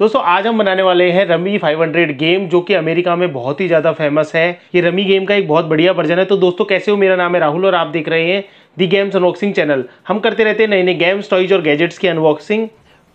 दोस्तों आज हम बनाने वाले हैं रमी 500 गेम जो कि अमेरिका में बहुत ही ज़्यादा फेमस है ये रमी गेम का एक बहुत बढ़िया वर्जन है तो दोस्तों कैसे हो मेरा नाम है राहुल और आप देख रहे हैं दी गेम्स अनबॉक्सिंग चैनल हम करते रहते हैं नए नए गेम्स टॉयज और गैजेट्स की अनबॉक्सिंग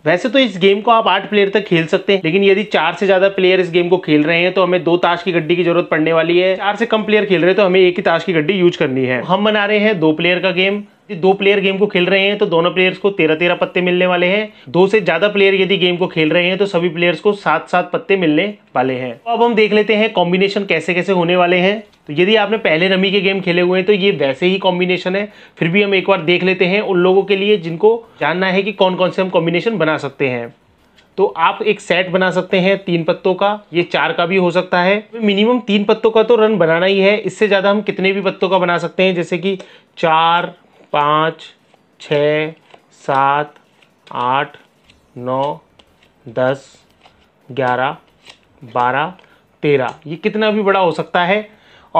वैसे तो इस गेम को आप आठ प्लेयर तक खेल सकते हैं लेकिन यदि चार से ज्यादा प्लेयर इस गेम को खेल रहे हैं तो हमें दो ताश की गड्डी की जरूरत पड़ने वाली है चार से कम प्लेयर खेल रहे हैं तो हमें एक ही ताश की गड्डी यूज करनी है हम बना रहे हैं दो प्लेयर का गेम ये दो प्लेयर गेम को खेल रहे हैं तो दोनों प्लेयर्स को तेरह तेरह पत्ते मिलने वाले हैं दो से ज़्यादा प्लेयर यदि गेम को खेल रहे हैं तो सभी प्लेयर्स को सात सात पत्ते मिलने वाले हैं तो अब हम देख लेते हैं कॉम्बिनेशन कैसे कैसे होने वाले हैं तो यदि आपने पहले रमी के गेम खेले हुए हैं तो ये वैसे ही कॉम्बिनेशन है फिर भी हम एक बार देख लेते हैं उन लोगों के लिए जिनको जानना है कि कौन कौन से हम कॉम्बिनेशन बना सकते हैं तो आप एक सेट बना सकते हैं तीन पत्तों का ये चार का भी हो सकता है मिनिमम तीन पत्तों का तो रन बनाना ही है इससे ज़्यादा हम कितने भी पत्तों का बना सकते हैं जैसे कि चार पाँच छ सात आठ नौ दस ग्यारह बारह तेरह ये कितना भी बड़ा हो सकता है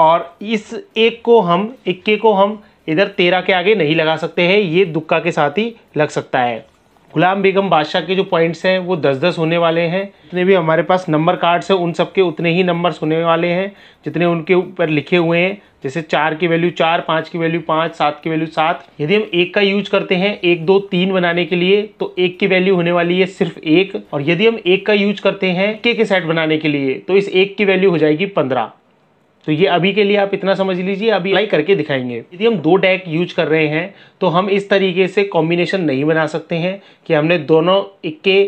और इस एक को हम इक्के को हम इधर तेरह के आगे नहीं लगा सकते हैं ये दुक्का के साथ ही लग सकता है गुलाम बेगम बादशाह के जो पॉइंट्स हैं वो दस दस होने वाले हैं जितने भी हमारे पास नंबर कार्ड्स हैं उन सब के उतने ही नंबर्स होने वाले हैं जितने उनके ऊपर लिखे हुए हैं जैसे चार की वैल्यू चार पाँच की वैल्यू पाँच सात की वैल्यू सात यदि हम एक का यूज करते हैं एक दो तीन बनाने के लिए तो एक की वैल्यू होने वाली है सिर्फ एक और यदि हम एक का यूज करते हैं के के सेट बनाने के लिए तो इस एक की वैल्यू हो जाएगी पंद्रह तो ये अभी के लिए आप इतना समझ लीजिए अभी अप्लाई करके दिखाएंगे यदि हम दो डैक यूज कर रहे हैं तो हम इस तरीके से कॉम्बिनेशन नहीं बना सकते हैं कि हमने दोनों इक्के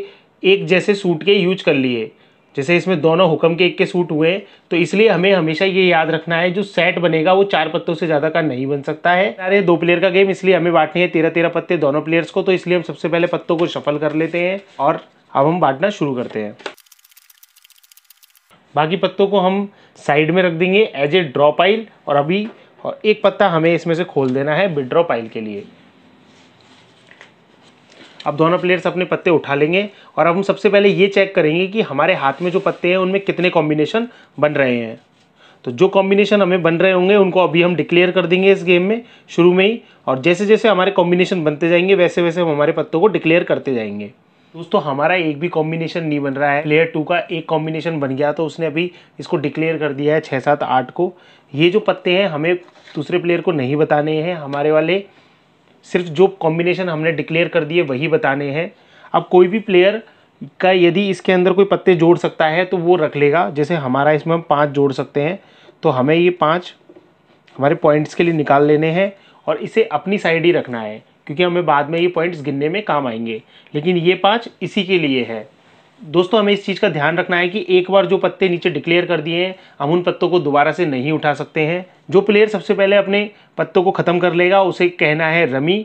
एक जैसे सूट के यूज कर लिए जैसे इसमें दोनों हुक्म के इक्के सूट हुए तो इसलिए हमें हमेशा ये याद रखना है जो सेट बनेगा वो चार पत्तों से ज़्यादा का नहीं बन सकता है अरे दो प्लेयर का गेम इसलिए हमें बांटनी है तेरह तेरह पत्ते दोनों प्लेयर्स को तो इसलिए हम सबसे पहले पत्तों को सफल कर लेते हैं और अब हम बांटना शुरू करते हैं बाकी पत्तों को हम साइड में रख देंगे एज ए ड्रॉ पाइल और अभी और एक पत्ता हमें इसमें से खोल देना है विड्रॉ पाइल के लिए अब दोनों प्लेयर्स अपने पत्ते उठा लेंगे और अब हम सबसे पहले ये चेक करेंगे कि हमारे हाथ में जो पत्ते हैं उनमें कितने कॉम्बिनेशन बन रहे हैं तो जो कॉम्बिनेशन हमें बन रहे होंगे उनको अभी हम डिक्लेयर कर देंगे इस गेम में शुरू में ही और जैसे जैसे हमारे कॉम्बिनेशन बनते जाएंगे वैसे वैसे हम हमारे पत्तों को डिक्लेयर करते जाएंगे दोस्तों हमारा एक भी कॉम्बिनेशन नहीं बन रहा है प्लेयर टू का एक कॉम्बिनेशन बन गया तो उसने अभी इसको डिक्लेयर कर दिया है छः सात आठ को ये जो पत्ते हैं हमें दूसरे प्लेयर को नहीं बताने हैं हमारे वाले सिर्फ जो कॉम्बिनेशन हमने डिक्लेयर कर दिए वही बताने हैं अब कोई भी प्लेयर का यदि इसके अंदर कोई पत्ते जोड़ सकता है तो वो रख लेगा जैसे हमारा इसमें हम पाँच जोड़ सकते हैं तो हमें ये पाँच हमारे पॉइंट्स के लिए निकाल लेने हैं और इसे अपनी साइड ही रखना है क्योंकि हमें बाद में ये पॉइंट्स गिनने में काम आएंगे लेकिन ये पाँच इसी के लिए है दोस्तों हमें इस चीज़ का ध्यान रखना है कि एक बार जो पत्ते नीचे डिक्लेयर कर दिए हैं हम उन पत्तों को दोबारा से नहीं उठा सकते हैं जो प्लेयर सबसे पहले अपने पत्तों को ख़त्म कर लेगा उसे कहना है रमी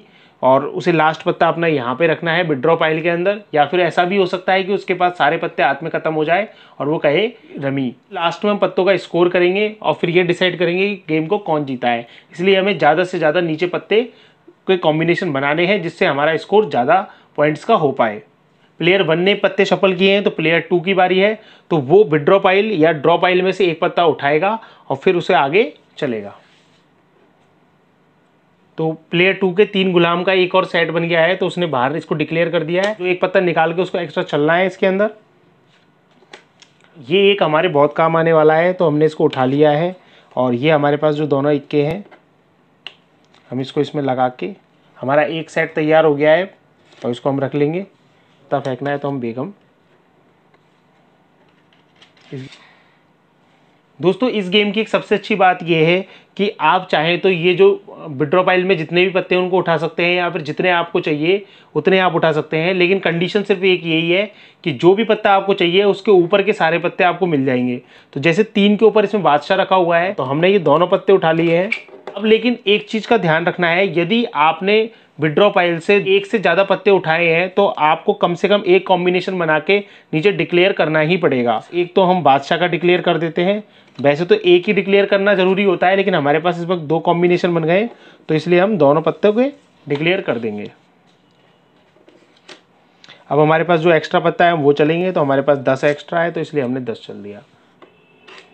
और उसे लास्ट पत्ता अपना यहाँ पे रखना है विड्रॉ पाइल के अंदर या फिर ऐसा भी हो सकता है कि उसके पास सारे पत्ते हाथ में ख़त्म हो जाए और वो कहे रमी लास्ट में हम पत्तों का स्कोर करेंगे और फिर ये डिसाइड करेंगे कि गेम को कौन जीता है इसलिए हमें ज़्यादा से ज़्यादा नीचे पत्ते के कॉम्बिनेशन बनाने हैं जिससे हमारा स्कोर ज़्यादा पॉइंट्स का हो पाए प्लेयर वन ने पत्ते शफल किए हैं तो प्लेयर टू की बारी है तो वो विड्रॉ पाइल या ड्रॉ पाइल में से एक पत्ता उठाएगा और फिर उसे आगे चलेगा तो प्लेयर टू के तीन गुलाम का एक और सेट बन गया है तो उसने बाहर इसको डिक्लेयर कर दिया है तो एक पत्ता निकाल के उसको एक्स्ट्रा चलना है इसके अंदर ये एक हमारे बहुत काम आने वाला है तो हमने इसको उठा लिया है और ये हमारे पास जो दोनों इक्के हैं हम इसको इसमें लगा के हमारा एक सेट तैयार हो गया है और इसको हम रख लेंगे तब फेंकना है तो हम बेगम दोस्तों इस गेम की एक सबसे अच्छी बात यह है कि आप चाहें तो ये जो विड्रो पाइल में जितने भी पत्ते हैं उनको उठा सकते हैं या फिर जितने आपको चाहिए उतने आप उठा सकते हैं लेकिन कंडीशन सिर्फ एक यही है कि जो भी पत्ता आपको चाहिए उसके ऊपर के सारे पत्ते आपको मिल जाएंगे तो जैसे तीन के ऊपर इसमें बादशाह रखा हुआ है तो हमने ये दोनों पत्ते उठा लिए हैं अब लेकिन एक चीज़ का ध्यान रखना है यदि आपने विड्रॉ पाइल से एक से ज़्यादा पत्ते उठाए हैं तो आपको कम से कम एक कॉम्बिनेशन बना के नीचे डिक्लेयर करना ही पड़ेगा एक तो हम बादशाह का डिक्लेयर कर देते हैं वैसे तो एक ही डिक्लेयर करना ज़रूरी होता है लेकिन हमारे पास इस वक्त दो कॉम्बिनेशन बन गए तो इसलिए हम दोनों पत्तों के डिक्लेयर कर देंगे अब हमारे पास जो एक्स्ट्रा पत्ता है वो चलेंगे तो हमारे पास दस एक्स्ट्रा है तो इसलिए हमने दस चल दिया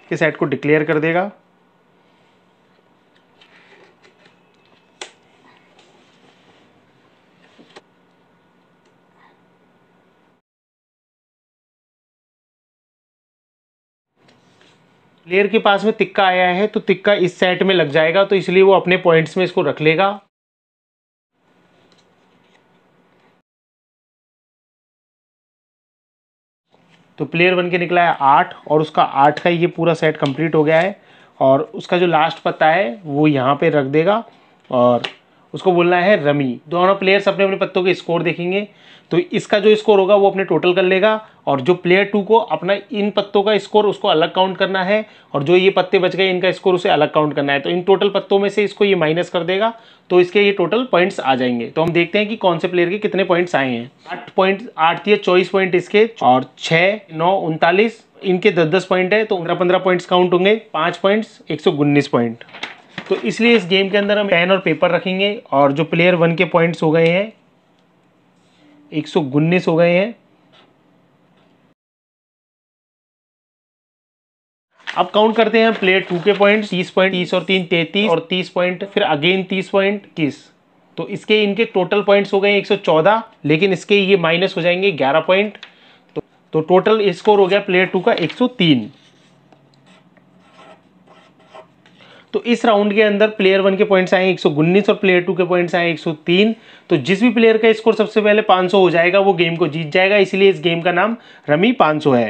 के सेट को डिक्लेयर कर देगा प्लेयर के पास में तिक्का आया है तो तिक्का इस सेट में लग जाएगा तो इसलिए वो अपने पॉइंट्स में इसको रख लेगा तो प्लेयर बन के निकला है आठ और उसका आठ का ये पूरा सेट कंप्लीट हो गया है और उसका जो लास्ट पत्ता है वो यहाँ पे रख देगा और उसको बोलना है रमी दोनों प्लेयर्स अपने अपने पत्तों के स्कोर देखेंगे तो इसका जो स्कोर होगा वो अपने टोटल कर लेगा और जो प्लेयर टू को अपना इन पत्तों का स्कोर उसको अलग काउंट करना है और जो ये पत्ते बच गए इनका स्कोर उसे अलग काउंट करना है तो इन टोटल पत्तों में से इसको ये माइनस कर देगा तो इसके ये टोटल पॉइंट्स आ जाएंगे तो हम देखते हैं कि कौन से प्लेयर के कितने पॉइंट्स आए हैं आठ पॉइंट आठ थी चौबीस पॉइंट इसके और छः नौ उनतालीस इनके दस दस पॉइंट है तो पंद्रह पंद्रह पॉइंट्स काउंट होंगे पाँच पॉइंट्स एक सौ उन्नीस पॉइंट तो इसलिए इस गेम के अंदर हम पेन और पेपर रखेंगे और जो प्लेयर वन के पॉइंट्स हो गए हैं एक सौ उन्नीस हो गए हैं अब काउंट करते हैं प्लेयर टू के पॉइंट तीस पॉइंट तीस और तीन तैतीस और तीस पॉइंट फिर अगेन तीस पॉइंट किस तो इसके इनके टोटल पॉइंट्स हो गए एक चौदह लेकिन इसके ये माइनस हो जाएंगे ग्यारह पॉइंट तो, तो टोटल स्कोर हो गया प्लेयर टू का एक तीन तो इस राउंड के अंदर प्लेयर वन के पॉइंट्स आए एक सौ और प्लेयर टू के पॉइंट्स आए तीन तो जिस भी प्लेयर का स्कोर सबसे पहले 500 हो जाएगा वो गेम को जीत जाएगा इसलिए इस गेम का नाम रमी 500 है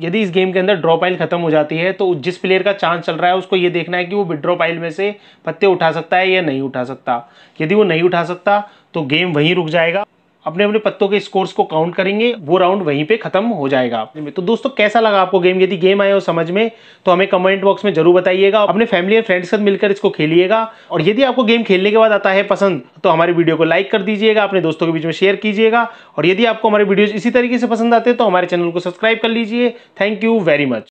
यदि इस गेम के अंदर ड्रॉ पाइल खत्म हो जाती है तो जिस प्लेयर का चांस चल रहा है उसको ये देखना है कि वो विड्रॉ पाइल में से पत्ते उठा सकता है या नहीं उठा सकता यदि वो नहीं उठा सकता तो गेम वहीं रुक जाएगा अपने अपने पत्तों के स्कोर्स को काउंट करेंगे वो राउंड वहीं पे खत्म हो जाएगा तो दोस्तों कैसा लगा आपको गेम यदि गेम आया हो समझ में तो हमें कमेंट बॉक्स में जरूर बताइएगा अपने फैमिली और फ्रेंड्स के साथ मिलकर इसको खेलिएगा और यदि आपको गेम खेलने के बाद आता है पसंद तो हमारी वीडियो को लाइक कर दीजिएगा अपने दोस्तों के बीच में शेयर कीजिएगा और यदि आपको हमारे वीडियो इसी तरीके से पसंद आते हैं तो हमारे चैनल को सब्सक्राइब कर लीजिए थैंक यू वेरी मच